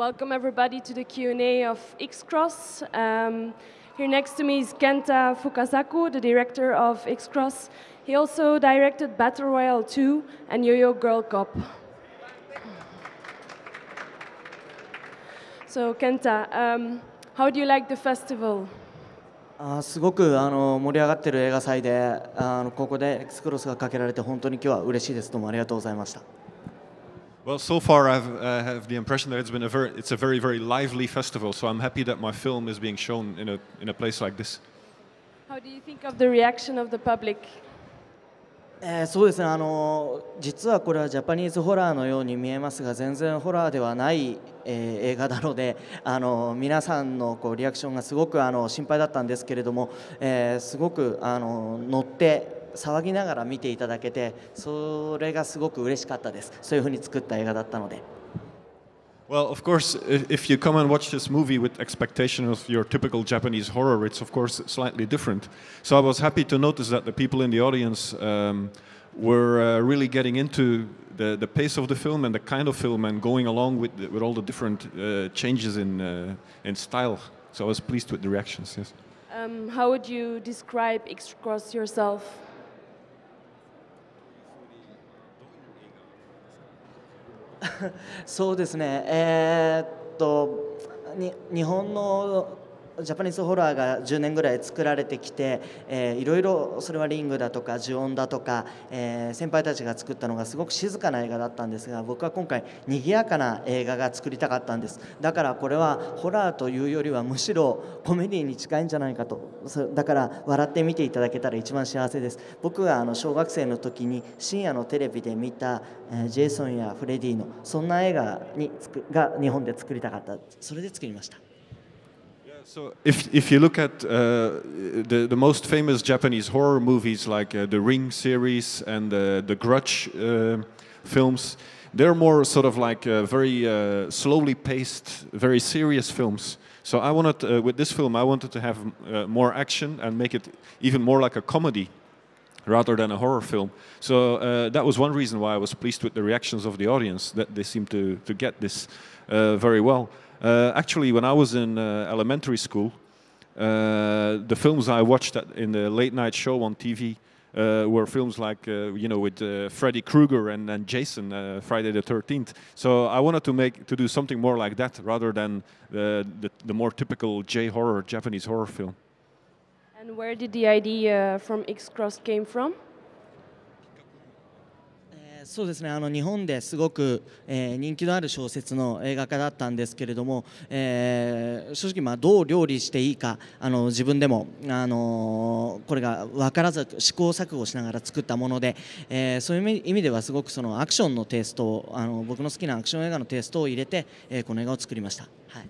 Welcome everybody to the Q&A of X-Cross. Um, here next to me is Kenta Fukasaku, the director of X-Cross. He also directed Battle Royale 2 and Yo-Yo Girl Cop. So Kenta, um, how do you like the festival? あすごくあの盛り上がってる映画祭であのここでエクスクロスがかけられて本当に今日は嬉しいですどうもありがとうございました。Uh, Well, so far I uh, have the impression that it's been a very, it's a very, very lively festival. So I'm happy that my film is being shown in a in a place like this. How do you think of the reaction of the public? えー、そうですねあの実はこれはジャパニーズホラーのように見えますが全然ホラーではない、えー、映画なのであの皆さんのこうリアクションがすごくあの心配だったんですけれども、えー、すごくあの乗って騒ぎながら見ていただけてそれがすごく嬉しかったですそういうふうに作った映画だったので。Well, of course, if you come and watch this movie with expectation of your typical Japanese horror, it's of course slightly different. So I was happy to notice that the people in the audience um, were uh, really getting into the, the pace of the film and the kind of film and going along with, the, with all the different uh, changes in, uh, in style. So I was pleased with the reactions, yes. Um, how would you describe X-Cross yourself? そうですね、えー、っと日本のジャパニーズホラーが10年ぐらい作られてきて、えー、いろいろそれはリングだとか呪音だとか、えー、先輩たちが作ったのがすごく静かな映画だったんですが僕は今回賑やかな映画が作りたかったんですだからこれはホラーというよりはむしろコメディに近いんじゃないかとだから笑って見ていただけたら一番幸せです僕があの小学生の時に深夜のテレビで見た、えジェイソンやフレディのそんな映画にが日本で作りたかったそれで作りました So if, if you look at uh, the, the most famous Japanese horror movies like uh, the Ring series and uh, the Grudge uh, films, they're more sort of like uh, very uh, slowly paced, very serious films. So I wanted, with this film, I wanted to have more action and make it even more like a comedy rather than a horror film. So uh, that was one reason why I was pleased with the reactions of the audience, that they seemed to, to get this uh, very well. Uh, actually, when I was in uh, elementary school, uh, the films I watched in the late night show on TV uh, were films like uh, you know with uh, Freddy Krueger and, and Jason, Friday the 13th. So I wanted to make to do something more like that rather than the, the more typical J horror Japanese horror film. And where did the idea from X Cross came from? そうですねあの日本ですごく、えー、人気のある小説の映画化だったんですけれども、えー、正直、まあ、どう料理していいかあの自分でも、あのー、これが分からず試行錯誤しながら作ったもので、えー、そういう意味ではすごくそのアクションのテイストをあの僕の好きなアクション映画のテイストを入れて、えー、この映画を作りました。はい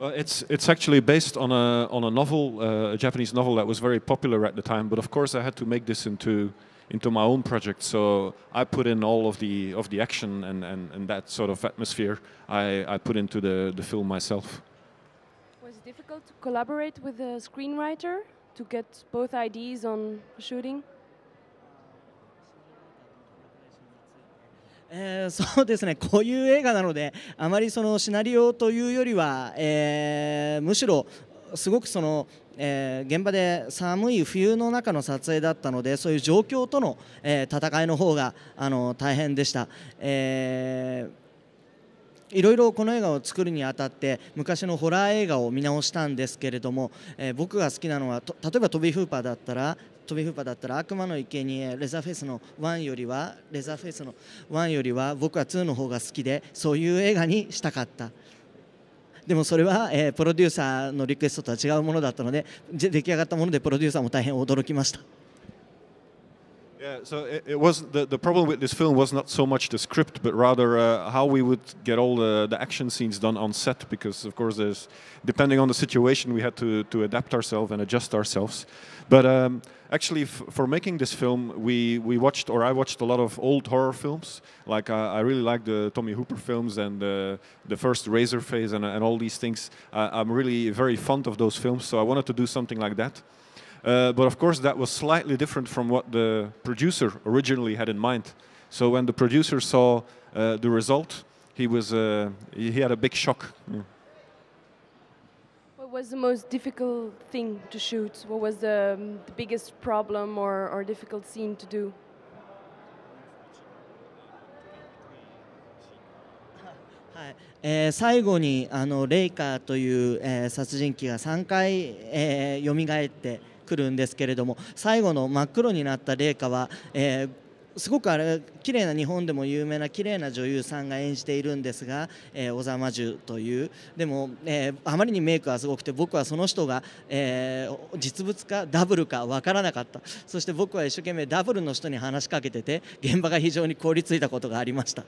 Well, it's it's actually based on a on a novel, uh, a Japanese novel that was very popular at the time. But of course, I had to make this into into my own project. So I put in all of the of the action and, and, and that sort of atmosphere I, I put into the, the film myself. Was it difficult to collaborate with a screenwriter to get both ideas on shooting? えー、そうですねこういう映画なのであまりそのシナリオというよりは、えー、むしろすごくその、えー、現場で寒い冬の中の撮影だったのでそういう状況との、えー、戦いの方があの大変でした。えーいろいろこの映画を作るにあたって昔のホラー映画を見直したんですけれども、えー、僕が好きなのは例えばトビフーパーだったらトビフーパーだったら悪魔の生贄レザーフェイスの1よりはレザーフェイスの1よりは僕は2の方が好きでそういう映画にしたかった。でもそれは、えー、プロデューサーのリクエストとは違うものだったので出来上がったものでプロデューサーも大変驚きました。Yeah, so it, it was the, the problem with this film was not so much the script, but rather uh, how we would get all the, the action scenes done on set, because of course there's depending on the situation we had to to adapt ourselves and adjust ourselves. But um, actually, for making this film, we we watched or I watched a lot of old horror films. Like I, uh, I really like the Tommy Hooper films and the the first Razor phase and, and all these things. I'm really very fond of those films, so I wanted to do something like that. Uh, but of course, that was slightly different from what the producer originally had in mind. So when the producer saw uh, the result, he was uh, he had a big shock. Mm. What was the most difficult thing to shoot? What was the, um, the biggest problem or, or difficult scene to do? えー、最後にあのレイカーという、えー、殺人鬼が3回、えー、蘇ってくるんですけれども最後の真っ黒になった麗華は、えーすごくあれ綺麗な日本でも有名な綺麗な女優さんが演じているんですが、えー、小沢魔獣というでも、えー、あまりにメイクはすごくて僕はその人が、えー、実物かダブルか分からなかったそして僕は一生懸命ダブルの人に話しかけてて現場が非常に凍りついたことがありました。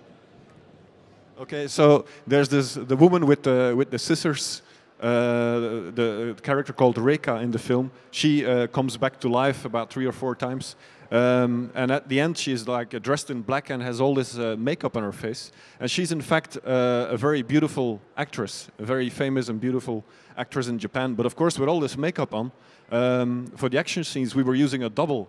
Okay, so there's this the woman with the with the scissors. Uh, the character called Reka in the film, she uh, comes back to life about three or four times. Um, and at the end, she's like dressed in black and has all this uh, makeup on her face. And she's in fact uh, a very beautiful actress, a very famous and beautiful actress in Japan. But of course, with all this makeup on, um, for the action scenes, we were using a double.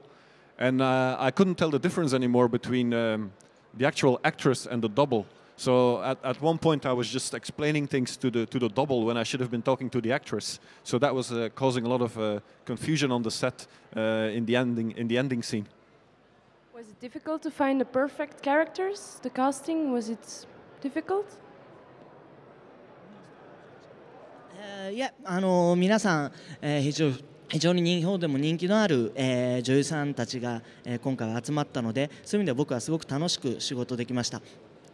And uh, I couldn't tell the difference anymore between um, the actual actress and the double. So at, at one point I was just explaining things to the to the double when I should have been talking to the actress. So that was uh, causing a lot of uh, confusion on the set uh, in the ending in the ending scene. Was it difficult to find the perfect characters? The casting was it difficult? いやあの皆さん、えー、非常非常に日本でも人気のある、えー、女優さんたちが、えー、今回は集まったのでそういう意味では僕はすごく楽しく仕事できました。Uh,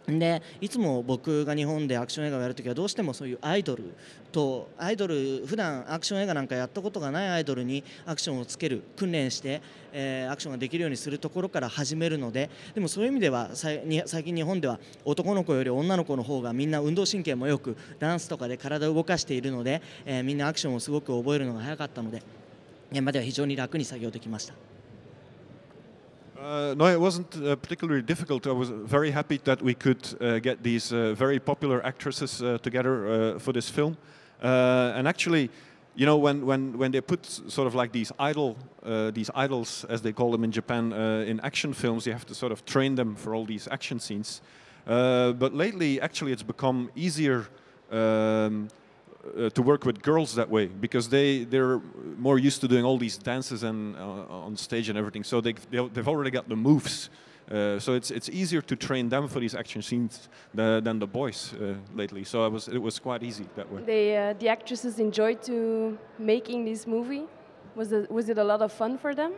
でいつも僕が日本でアクション映画をやるときはどうしてもそういうアイドルとアイドル普段アクション映画なんかやったことがないアイドルにアクションをつける訓練して、えー、アクションができるようにするところから始めるのででもそういう意味では最近日本では男の子より女の子の方がみんな運動神経もよくダンスとかで体を動かしているので、えー、みんなアクションをすごく覚えるのが早かったので現場では非常に楽に作業できました。Uh, no, it wasn't uh, particularly difficult. I was very happy that we could uh, get these uh, very popular actresses uh, together for this film. and actually, you know, when, when, when they put sort of like these idol, these idols, as they call them in Japan, in action films, you have to sort of train them for all these action scenes. but lately, actually, it's become easier um, uh, to work with girls that way because they they're more used to doing all these dances and uh, on stage and everything. So they they've already got the moves. Uh, so it's it's easier to train them for these action scenes than the boys uh, lately. So I was it was quite easy that way. They, uh, the actresses enjoyed to making this movie. Was it, was it a lot of fun for them?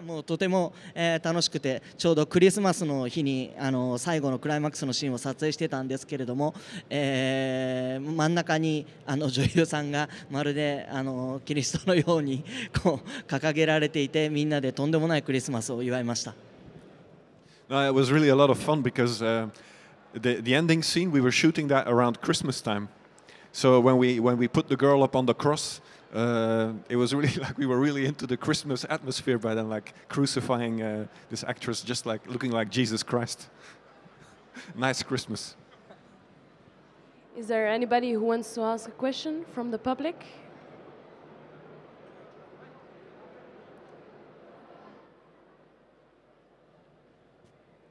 間もうとても、えー、楽しくてちょうどクリスマスの日にあの最後のクライマックスのシーンを撮影してたんですけれども、えー、真ん中にあの女優さんがまるであのキリストのようにこう掲げられていてみんなでとんでもないクリスマスを祝いました。Uh, it was really a lot of fun because uh, the, the ending scene, we were shooting that around Christmas time. So when we, when we put the girl up on the cross, Uh, it was really like we were really into the Christmas atmosphere by then, like crucifying uh, this actress, just like looking like Jesus Christ. nice Christmas. Is there anybody who wants to ask a question from the public?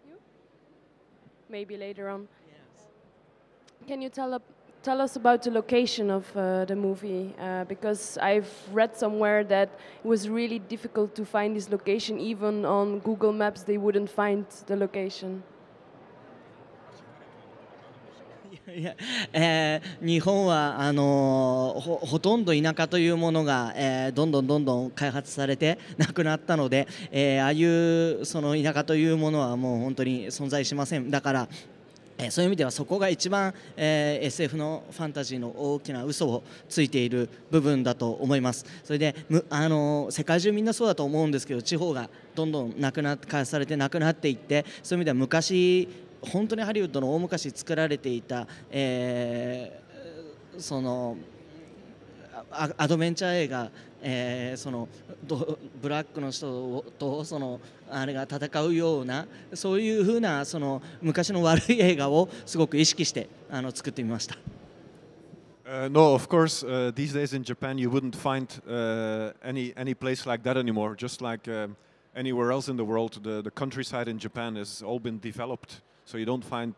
You? Maybe later on. Yes. Can you tell tell us about the location of uh, the movie uh, because I've read somewhere that it was really difficult to find this location. Even on Google Maps, they wouldn't find the location. いや、えー、日本はあのー、ほとんど田舎というものが、えー、どんどんどんどん開発されてなくなったので、えー、ああいうその田舎というものはもう本当に存在しません。だからえそういう意味ではそこが一番、えー、SF のファンタジーの大きな嘘をついている部分だと思いますそれでむ、あのー、世界中みんなそうだと思うんですけど地方がどんどんなくな返されてなくなっていってそういう意味では昔本当にハリウッドの大昔作られていた、えー、そのアドベンチャー映画、えー、そのブラックの人とそのあれが戦うようなそういうふうなその昔の悪い映画をすごく意識してあの作ってみました。Uh, no, of course. Uh, these days in Japan, you wouldn't find uh, any any place like that anymore. Just like um, anywhere else in the world, the, the countryside in Japan has all been developed, so you don't find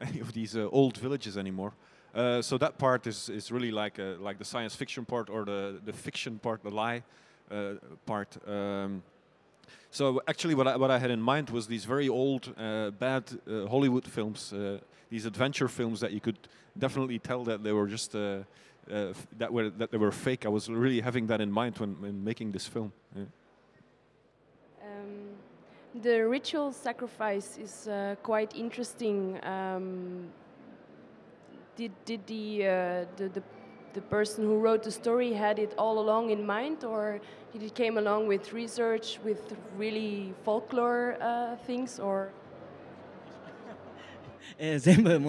any of these old villages anymore. Uh, so that part is, is really like a, uh, like the science fiction part or the, the fiction part, the lie uh, part. Um, so actually, what I, what I had in mind was these very old, uh, bad uh, Hollywood films, these adventure films that you could definitely tell that they were just that were that they were fake. I was really having that in mind when, when making this film. Yeah. Um, the ritual sacrifice is quite interesting. Um did did the, uh, the, the the person who wrote the story had it all along in mind, or did it came along with research, with really folklore uh, things, or? Eh, of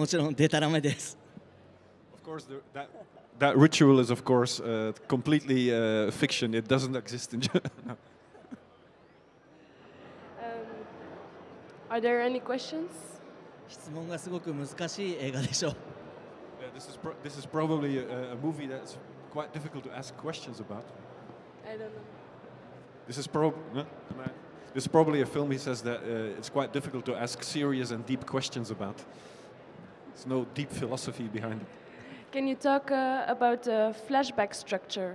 course, the, that that ritual is of course uh, completely uh, fiction. It doesn't exist in. Japan. Um, are there any questions? 質問がすごく難しい映画でしょう。this is this is probably a, a, movie that's quite difficult to ask questions about. I don't know. This is prob. This is probably a film. He says that uh, it's quite difficult to ask serious and deep questions about. There's no deep philosophy behind it. Can you talk uh, about the uh, flashback structure?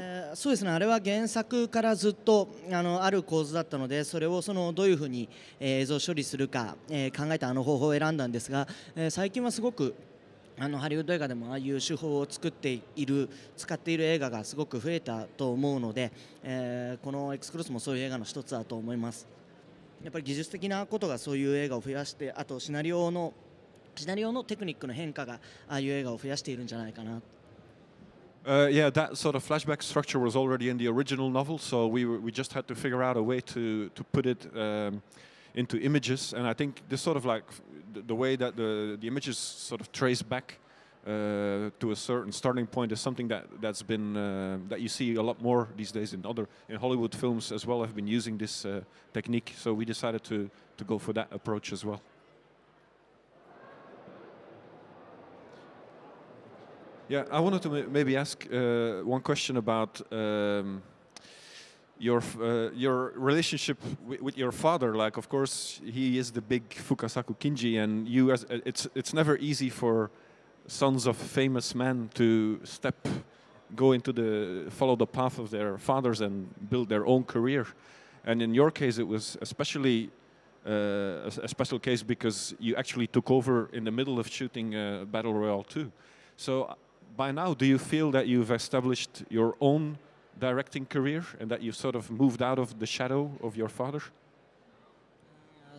えそうですねあれは原作からずっとあのある構図だったのでそれをそのどういうふうに、え映像処理するか、えー、考えたあの方法を選んだんですが、え最近はすごくあのハリウッド映画でもああいう手法を作っている使っている映画がすごく増えたと思うので、えー、この「X クロス」もそういう映画の1つだと思いますやっぱり技術的なことがそういう映画を増やしてあとシナリオのシナリオのテクニックの変化がああいう映画を増やしているんじゃないかなと Uh, yeah, that sort of flashback structure was already in the original novel, so we, we just had to figure out a way to, to put it um, into images. And I think this sort of like the, the way that the, the images sort of trace back uh, to a certain starting point is something that that's been uh, that you see a lot more these days in other in Hollywood films as well have been using this uh, technique. So we decided to to go for that approach as well. Yeah, I wanted to maybe ask uh, one question about um, your uh, your relationship with your father. Like, of course, he is the big Fukasaku Kinji, and you as uh, it's it's never easy for sons of famous men to step, go into the follow the path of their fathers and build their own career. And in your case, it was especially uh, a, special case because you actually took over in the middle of shooting uh, Battle Royale 2. So by now, do you feel that you've established your own directing career and that you've sort of moved out of the shadow of your father?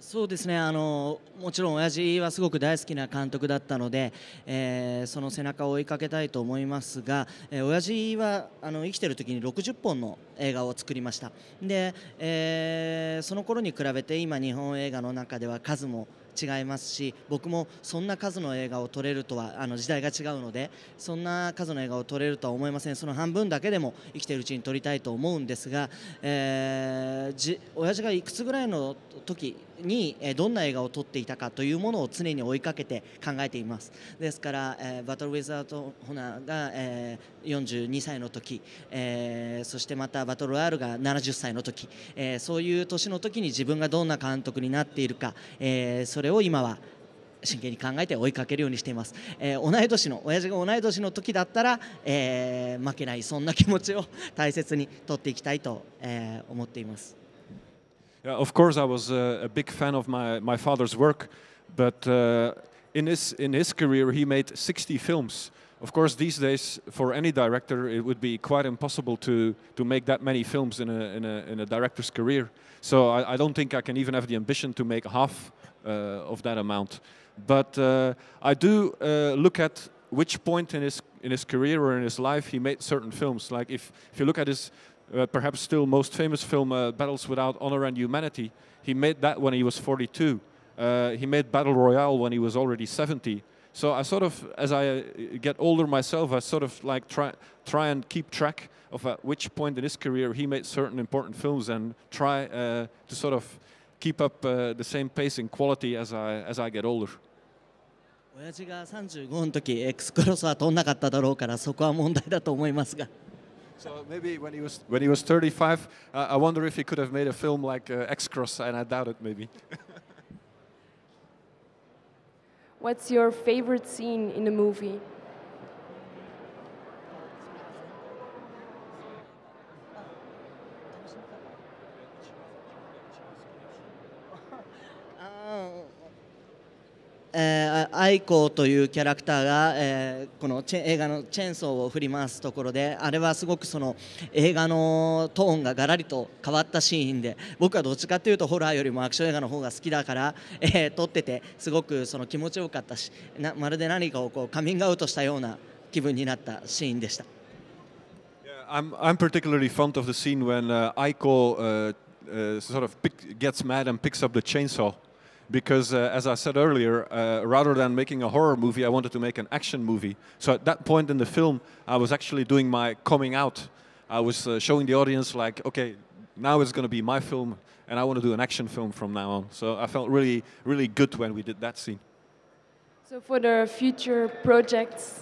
そうですねあのもちろん親父はすごく大好きな監督だったので、えー、その背中を追いかけたいと思いますが、えー、親父はあの生きてる時に60本の映画を作りましたで、えー、その頃に比べて今日本映画の中では数も違いますし僕もそんな数の映画を撮れるとはあの時代が違うのでそんな数の映画を撮れるとは思いませんその半分だけでも生きているうちに撮りたいと思うんですが、えー、じ親父がいくつぐらいの時にどんな映画を撮っていたかというものを常に追いかけて考えていますですから、えー、バトル・ウィザード・ホナーが、えー、42歳の時、えー、そしてまたバトル・アールが70歳の時、えー、そういう年の時に自分がどんな監督になっているか、えー、それを今は真剣に考えて追いかけるようにしています、えー、同い年の親父が同い年の時だったら、えー、負けないそんな気持ちを大切にとっていきたいと、えー、思っています Yeah, of course, I was uh, a big fan of my, my father's work, but uh, in, his, in his career, he made 60 films. Of course, these days, for any director, it would be quite impossible to, to make that many films in a, in a, in a director's career. So I, I don't think I can even have the ambition to make half uh, of that amount. But uh, I do uh, look at which point in his in his career or in his life he made certain films. Like if, if you look at his uh, perhaps still most famous film, uh, Battles Without Honor and Humanity. He made that when he was 42. Uh, he made Battle Royale when he was already 70. So I sort of, as I uh, get older myself, I sort of like try, try and keep track of at which point in his career he made certain important films and try uh, to sort of keep up uh, the same pace and quality as I, as I get older. 親父が35の時エクスクロスは通んなかっただろうからそこは問題だと思いますが。so maybe when he was when he was 35, uh, I wonder if he could have made a film like uh, X Cross, and I doubt it maybe. What's your favorite scene in a movie? イ愛子というキャラクターが、えー、この映画の「チェーンソー」を振り回すところであれはすごくその映画のトーンががらりと変わったシーンで僕はどっちかというとホラーよりもアクション映画の方が好きだから、えー、撮っててすごくその気持ちよかったしなまるで何かをこうカミングアウトしたような気分になったシーンでした。Yeah, I'm, I'm particularly fond of the scene when、i o uh, sort of pick, gets mad and picks up the chainsaw. because, uh, as I said earlier, uh, rather than making a horror movie, I wanted to make an action movie. So at that point in the film, I was actually doing my coming out. I was uh, showing the audience, like, okay, now it's going to be my film, and I want to do an action film from now on. So I felt really, really good when we did that scene. So for the future projects,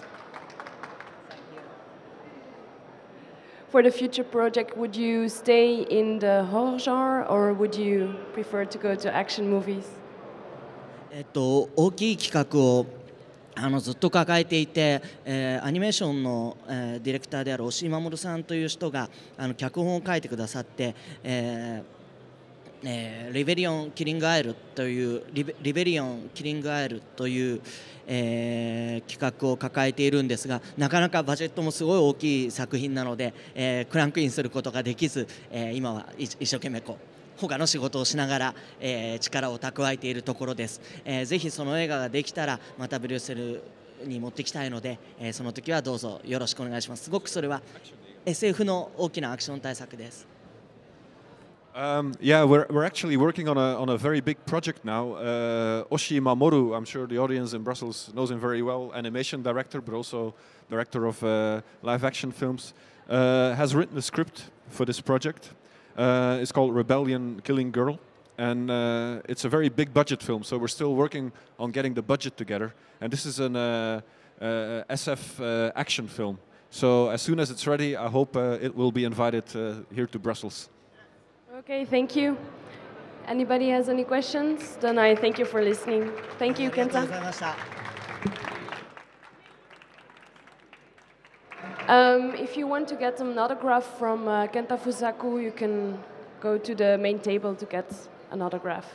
for the future project, would you stay in the horror genre or would you prefer to go to action movies? えっと、大きい企画をあのずっと抱えていて、えー、アニメーションの、えー、ディレクターである押井守さんという人があの脚本を書いてくださって、えーえー、リベリオン・キリング・アイルというリベリオン・キリング・アイルという、えー、企画を抱えているんですがなかなかバジェットもすごい大きい作品なので、えー、クランクインすることができず、えー、今は一生懸命こう他の仕事をしながら、えー、力を蓄えているところです、えー、ぜひその映画ができたらまたブリュッセルに持ってきたいので、えー、その時はどうぞよろしくお願いしますすごくそれは SF の大きなアクション対策です Um, yeah, we're, we're actually working on a, on a very big project now. Uh, Oshi Mamoru, I'm sure the audience in Brussels knows him very well, animation director, but also director of uh, live action films, uh, has written the script for this project. Uh, it's called Rebellion Killing Girl. And uh, it's a very big budget film, so we're still working on getting the budget together. And this is an uh, uh SF uh, action film. So as soon as it's ready, I hope uh, it will be invited here to Brussels. Okay, thank you. Anybody has any questions? Then I thank you for listening. Thank you, Kenta. Um, if you want to get an autograph from uh, Kenta Fusaku, you can go to the main table to get an autograph.